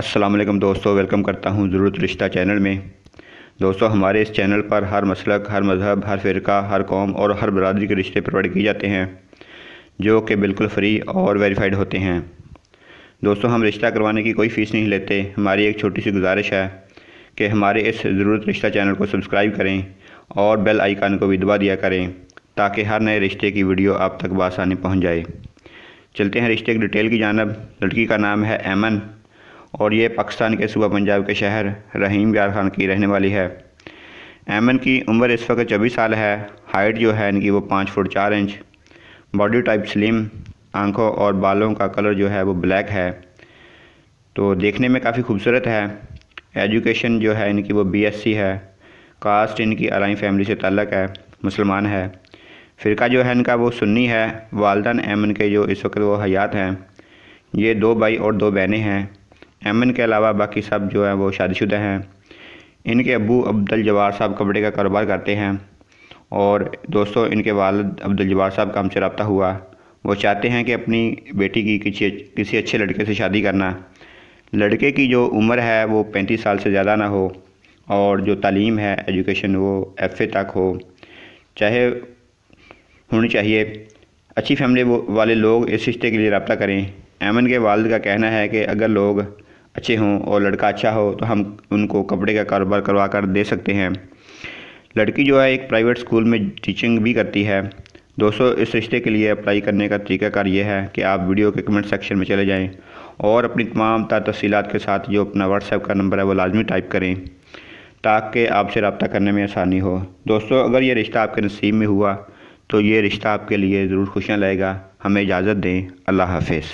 असलम दोस्तों वेलकम करता हूँ ज़रूरत रिश्ता चैनल में दोस्तों हमारे इस चैनल पर हर मसलक हर मज़हब हर फ़िरका हर कौम और हर बरदरी के रिश्ते प्रोवाइड किए जाते हैं जो कि बिल्कुल फ्री और वेरीफाइड होते हैं दोस्तों हम रिश्ता करवाने की कोई फ़ीस नहीं लेते हमारी एक छोटी सी गुजारिश है कि हमारे इस ज़रूरत रिश्ता चैनल को सब्सक्राइब करें और बेल आइकान को भी दबा दिया करें ताकि हर नए रिश्ते की वीडियो आप तक बासानी पहुँच जाए चलते हैं रिश्ते की डिटेल की जानब लड़की का नाम है एमन और ये पाकिस्तान के सूबा पंजाब के शहर रहीम यार खान की रहने वाली है एमन की उम्र इस वक्त चौबीस साल है हाइट जो है इनकी वो पाँच फुट चार इंच बॉडी टाइप स्लिम आंखों और बालों का कलर जो है वो ब्लैक है तो देखने में काफ़ी खूबसूरत है एजुकेशन जो है इनकी वो बीएससी है कास्ट इनकी अलाई फैमिली से तल्लक है मुसलमान है फ़िरका जो है इनका वो सुन्नी है वालदन एमन के जो इस वक्त वो हयात हैं ये दो भाई और दो बहनें हैं एमन के अलावा बाकी सब जो है वो शादीशुदा हैं इनके अबू अब्दुल जवार साहब कपड़े का कारोबार करते हैं और दोस्तों इनके वालद अब्दुल जवार साहब का हमसे रबता हुआ वो चाहते हैं कि अपनी बेटी की किसी किसी अच्छे लड़के से शादी करना लड़के की जो उम्र है वो पैंतीस साल से ज़्यादा ना हो और जो तालीम है एजुकेशन वो एफ़ ए तक हो चाहे होनी चाहिए अच्छी फैमिली वाले लोग इस रिश्ते के लिए रबता करें एमन के वालद का कहना है कि अगर लोग अच्छे हों और लड़का अच्छा हो तो हम उनको कपड़े का कारोबार करवा कर दे सकते हैं लड़की जो है एक प्राइवेट स्कूल में टीचिंग भी करती है दोस्तों इस रिश्ते के लिए अप्लाई करने का तरीकाकार ये है कि आप वीडियो के कमेंट सेक्शन में चले जाएं और अपनी तमाम तर तफसीत के साथ जो अपना व्हाट्सएप का नंबर है वो लाजमी टाइप करें ताकि आपसे रबता करने में आसानी हो दोस्तों अगर ये रिश्ता आपके नसीब में हुआ तो ये रिश्ता आपके लिए ज़रूर खुशियाँ लाएगा हमें इजाज़त दें अल्लाह हाफ